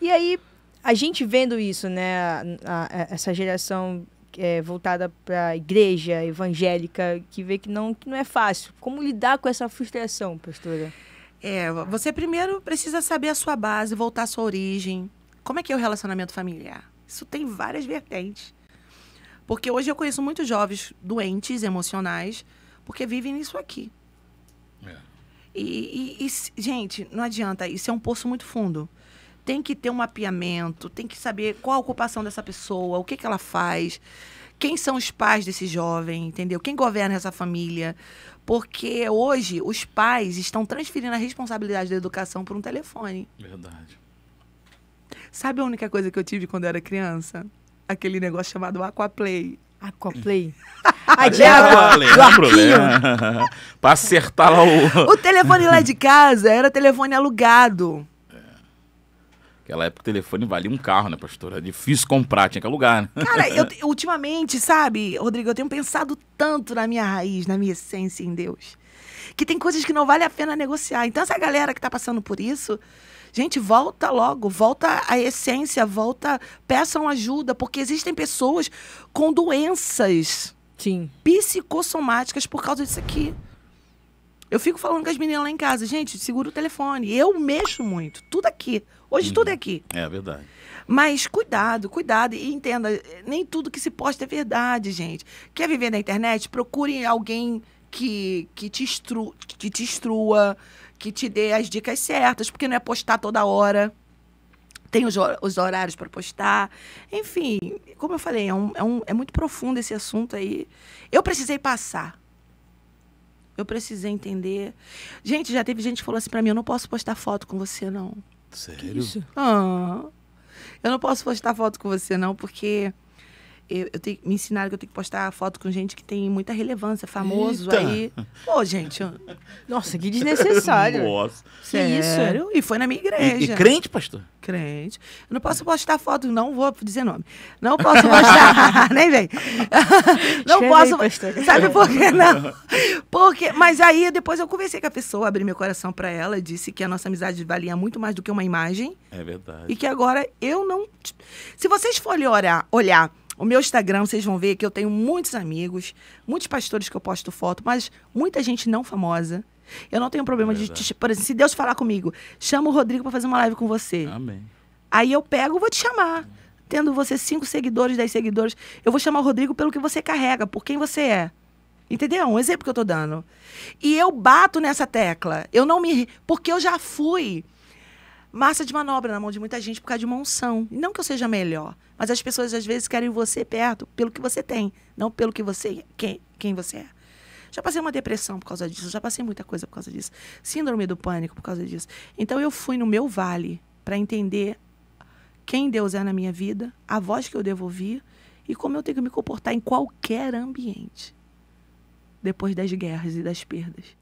E aí, a gente vendo isso, né, a, a, essa geração é, voltada para a igreja evangélica, que vê que não, que não é fácil. Como lidar com essa frustração, pastora? É, você primeiro precisa saber a sua base, voltar à sua origem. Como é que é o relacionamento familiar? Isso tem várias vertentes. Porque hoje eu conheço muitos jovens doentes emocionais porque vivem isso aqui. É. E, e, e, gente, não adianta. Isso é um poço muito fundo tem que ter um mapeamento, tem que saber qual a ocupação dessa pessoa, o que, que ela faz, quem são os pais desse jovem, entendeu? Quem governa essa família. Porque hoje os pais estão transferindo a responsabilidade da educação por um telefone. Verdade. Sabe a única coisa que eu tive quando eu era criança? Aquele negócio chamado Aquaplay. Aquaplay? Ai, de água. Pra acertar lá o. O telefone lá de casa era telefone alugado. Aquela época o telefone valia um carro, né, pastor? Era difícil comprar, tinha que alugar, né? Cara, eu, ultimamente, sabe, Rodrigo, eu tenho pensado tanto na minha raiz, na minha essência em Deus, que tem coisas que não vale a pena negociar. Então, essa galera que tá passando por isso, gente, volta logo, volta à essência, volta, peçam ajuda, porque existem pessoas com doenças Sim. psicossomáticas por causa disso aqui. Eu fico falando com as meninas lá em casa, gente, segura o telefone. Eu mexo muito, tudo aqui. Hoje tudo é uhum. aqui. É verdade. Mas cuidado, cuidado e entenda, nem tudo que se posta é verdade, gente. Quer viver na internet? Procure alguém que, que, te, instru, que te instrua, que te dê as dicas certas, porque não é postar toda hora. Tem os, os horários para postar. Enfim, como eu falei, é, um, é, um, é muito profundo esse assunto aí. Eu precisei passar eu precisei entender. Gente, já teve gente que falou assim para mim: eu não posso postar foto com você, não. Sério? Ah, eu não posso postar foto com você, não, porque eu, eu tenho, me ensinaram que eu tenho que postar foto com gente que tem muita relevância, famoso Eita. aí. Pô, gente. Nossa, que desnecessário. Nossa. Sério? Sério? E foi na minha igreja. E, e, crente, pastor? Crente. Eu não posso postar foto, não vou dizer nome. Não posso postar. Nem vem. não posso. Sabe por quê? não? Porque, mas aí depois eu conversei com a pessoa, abri meu coração para ela, disse que a nossa amizade valia muito mais do que uma imagem. É verdade. E que agora eu não. Se vocês forem olhar, olhar o meu Instagram, vocês vão ver que eu tenho muitos amigos, muitos pastores que eu posto foto, mas muita gente não famosa. Eu não tenho problema é de, te, por exemplo, se Deus falar comigo, chama o Rodrigo para fazer uma live com você. Amém. Aí eu pego, vou te chamar. Tendo você cinco seguidores, dez seguidores, eu vou chamar o Rodrigo pelo que você carrega, por quem você é. Entendeu? Um exemplo que eu tô dando. E eu bato nessa tecla. Eu não me. Porque eu já fui massa de manobra na mão de muita gente por causa de uma unção. Não que eu seja melhor, mas as pessoas às vezes querem você perto pelo que você tem, não pelo que você quem, quem você é. Já passei uma depressão por causa disso, já passei muita coisa por causa disso. Síndrome do pânico por causa disso. Então eu fui no meu vale para entender quem Deus é na minha vida, a voz que eu devolvi e como eu tenho que me comportar em qualquer ambiente depois das guerras e das perdas.